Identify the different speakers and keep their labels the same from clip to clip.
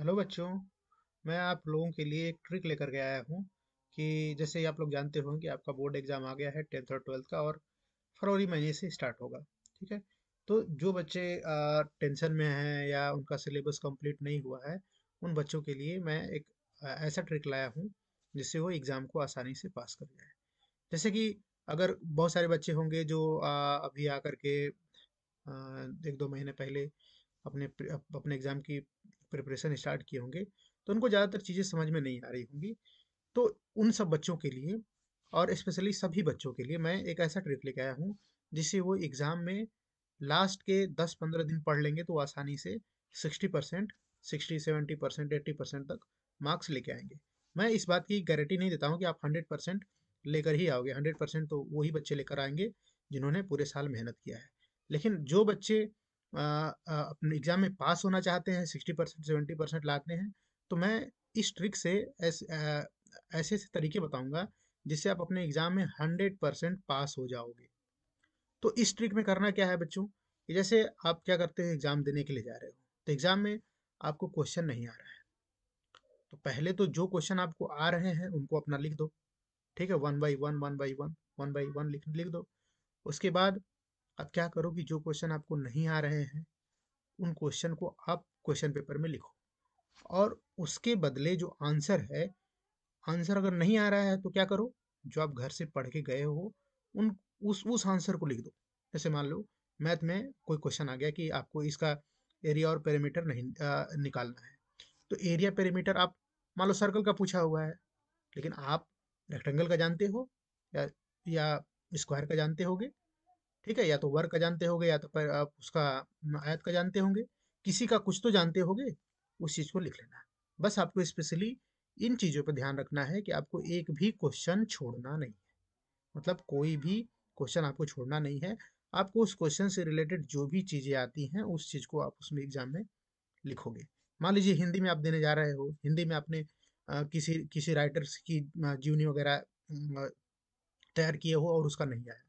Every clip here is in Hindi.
Speaker 1: हेलो बच्चों मैं आप लोगों के लिए एक ट्रिक लेकर के आया हूँ कि जैसे आप लोग जानते होंगे कि आपका बोर्ड एग्ज़ाम आ गया है टेंथ और ट्वेल्थ का और फरवरी महीने से स्टार्ट होगा ठीक है तो जो बच्चे आ, टेंशन में हैं या उनका सिलेबस कंप्लीट नहीं हुआ है उन बच्चों के लिए मैं एक आ, ऐसा ट्रिक लाया हूँ जिससे वो एग्ज़ाम को आसानी से पास कर जाए जैसे कि अगर बहुत सारे बच्चे होंगे जो आ, अभी आकर के एक दो महीने पहले अपने अपने एग्ज़ाम की प्रिपरेशन स्टार्ट किए होंगे तो उनको ज़्यादातर चीज़ें समझ में नहीं आ रही होंगी तो उन सब बच्चों के लिए और स्पेशली सभी बच्चों के लिए मैं एक ऐसा ट्रिक लेके आया हूँ जिससे वो एग्ज़ाम में लास्ट के दस पंद्रह दिन पढ़ लेंगे तो आसानी से sixty percent sixty seventy percent eighty percent तक मार्क्स लेके आएंगे मैं इस बात की गारंटी नहीं देता हूँ कि आप हंड्रेड परसेंट लेकर ही आओगे हंड्रेड परसेंट तो वही बच्चे लेकर आएंगे जिन्होंने पूरे साल मेहनत किया है लेकिन जो बच्चे अपने एग्ज़ाम में पास होना चाहते हैं सिक्सटी परसेंट सेवेंटी परसेंट लाते हैं तो मैं इस ट्रिक से ऐसे ऐसे तरीके बताऊंगा जिससे आप अपने एग्ज़ाम में हंड्रेड परसेंट पास हो जाओगे तो इस ट्रिक में करना क्या है बच्चों कि जैसे आप क्या करते हो एग्ज़ाम देने के लिए जा रहे हो तो एग्ज़ाम में आपको क्वेश्चन नहीं आ रहा है तो पहले तो जो क्वेश्चन आपको आ रहे हैं उनको अपना लिख दो ठीक है one by one one by one one by one लिख लिख दो उसके बाद अब क्या करो कि जो क्वेश्चन आपको नहीं आ रहे हैं उन क्वेश्चन को आप क्वेश्चन पेपर में लिखो और उसके बदले जो आंसर है आंसर अगर नहीं आ रहा है तो क्या करो जो आप घर से पढ़ के गए हो उन उस उस आंसर को लिख दो जैसे मान लो मैथ में कोई क्वेश्चन आ गया कि आपको इसका एरिया और पेरीमीटर नहीं आ, निकालना है तो एरिया पेरीमीटर आप मान लो सर्कल का पूछा हुआ है लेकिन आप रेक्टेंगल का जानते हो या या स्क्वायर का जानते होगे ठीक है या तो वर्ग का जानते होंगे या तो पर आप उसका आयत का जानते होंगे किसी का कुछ तो जानते होंगे उस चीज़ को लिख लेना बस आपको स्पेशली इन चीज़ों पर ध्यान रखना है कि आपको एक भी क्वेश्चन छोड़ना नहीं है मतलब कोई भी क्वेश्चन आपको छोड़ना नहीं है आपको उस क्वेश्चन से रिलेटेड जो भी चीज़ें आती हैं उस चीज़ को आप उसमें एग्जाम में लिखोगे मान लीजिए हिंदी में आप देने जा रहे हो हिंदी में आपने आ, किसी किसी राइटर्स की जीवनी वगैरह तैयार किए हो और उसका नहीं आया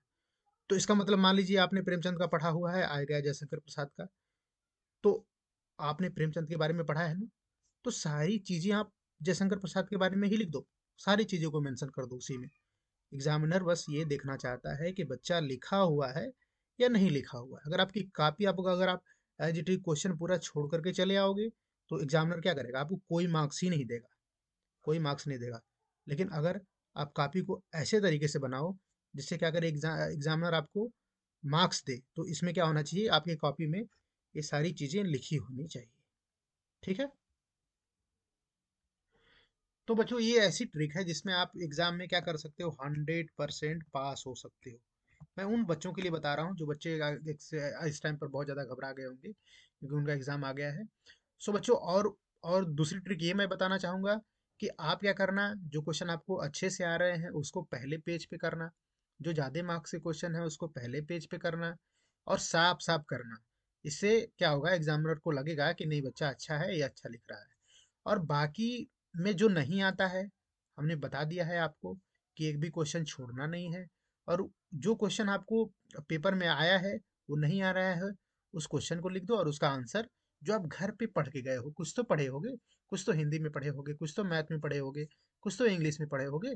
Speaker 1: तो इसका मतलब मान लीजिए आपने प्रेमचंद का पढ़ा हुआ है आय गया जयशंकर प्रसाद का तो आपने प्रेमचंद के बारे में पढ़ा है ना तो सारी चीज़ें आप जयशंकर प्रसाद के बारे में ही लिख दो सारी चीज़ों को मेंशन कर दो उसी में एग्जामिनर बस ये देखना चाहता है कि बच्चा लिखा हुआ है या नहीं लिखा हुआ है अगर आपकी कापी आपको अगर आप एज इट इज क्वेश्चन पूरा छोड़ करके चले आओगे तो एग्जामिनर क्या करेगा आपको कोई मार्क्स ही नहीं देगा कोई मार्क्स नहीं देगा लेकिन अगर आप कापी को ऐसे तरीके से बनाओ जिससे क्या करे एग्जामिनर आपको मार्क्स दे तो इसमें क्या होना चाहिए आपकी कॉपी में ये सारी चीज़ें लिखी होनी चाहिए ठीक है तो बच्चों ये ऐसी ट्रिक है जिसमें आप एग्जाम में क्या कर सकते हो हंड्रेड परसेंट पास हो सकते हो मैं उन बच्चों के लिए बता रहा हूँ जो बच्चे इस टाइम पर बहुत ज़्यादा घबरा गए होंगे क्योंकि उनका एग्ज़ाम आ गया है सो बच्चों और और दूसरी ट्रिक ये मैं बताना चाहूंगा कि आप क्या करना जो क्वेश्चन आपको अच्छे से आ रहे हैं उसको पहले पेज पे करना जो ज़्यादा मार्क्स के क्वेश्चन है उसको पहले पेज पे करना और साफ साफ करना इससे क्या होगा एग्जामिनर को लगेगा कि नहीं बच्चा अच्छा है या अच्छा लिख रहा है और बाकी में जो नहीं आता है हमने बता दिया है आपको कि एक भी क्वेश्चन छोड़ना नहीं है और जो क्वेश्चन आपको पेपर में आया है वो नहीं आ रहा है उस क्वेश्चन को लिख दो और उसका आंसर जो आप घर पे पढ़ के गए हो कुछ तो पढ़े होगे कुछ तो हिंदी में पढ़े होगे कुछ तो मैथ में पढ़े होगे कुछ तो इंग्लिश में पढ़े होगे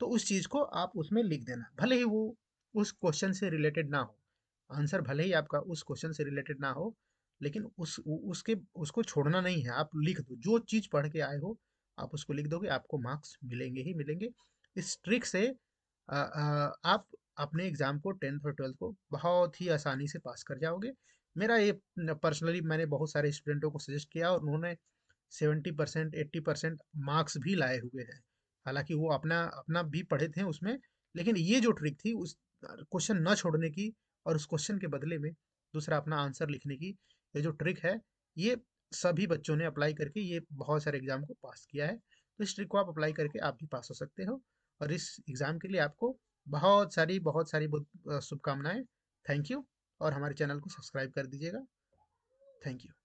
Speaker 1: तो उस चीज़ को आप उसमें लिख देना भले ही वो उस क्वेश्चन से रिलेटेड ना हो आंसर भले ही आपका उस क्वेश्चन से रिलेटेड ना हो लेकिन उस उसके उसको छोड़ना नहीं है आप लिख दो जो चीज़ पढ़ के आए हो आप उसको लिख दोगे आपको मार्क्स मिलेंगे ही मिलेंगे इस ट्रिक से आ, आ, आप अपने एग्ज़ाम को टेंथ और ट्वेल्थ को बहुत ही आसानी से पास कर जाओगे मेरा ये पर्सनली मैंने बहुत सारे स्टूडेंटों को सजेस्ट किया और उन्होंने seventy percent eighty percent marks भी लाए हुए हैं हालांकि वो अपना अपना भी पढ़े थे उसमें लेकिन ये जो ट्रिक थी उस क्वेश्चन न छोड़ने की और उस क्वेश्चन के बदले में दूसरा अपना आंसर लिखने की ये जो ट्रिक है ये सभी बच्चों ने अप्लाई करके ये बहुत सारे एग्जाम को पास किया है तो इस ट्रिक को आप अप्लाई करके आप भी पास हो सकते हो और इस एग्ज़ाम के लिए आपको बहुत सारी बहुत सारी शुभकामनाएँ थैंक यू और हमारे चैनल को सब्सक्राइब कर दीजिएगा थैंक यू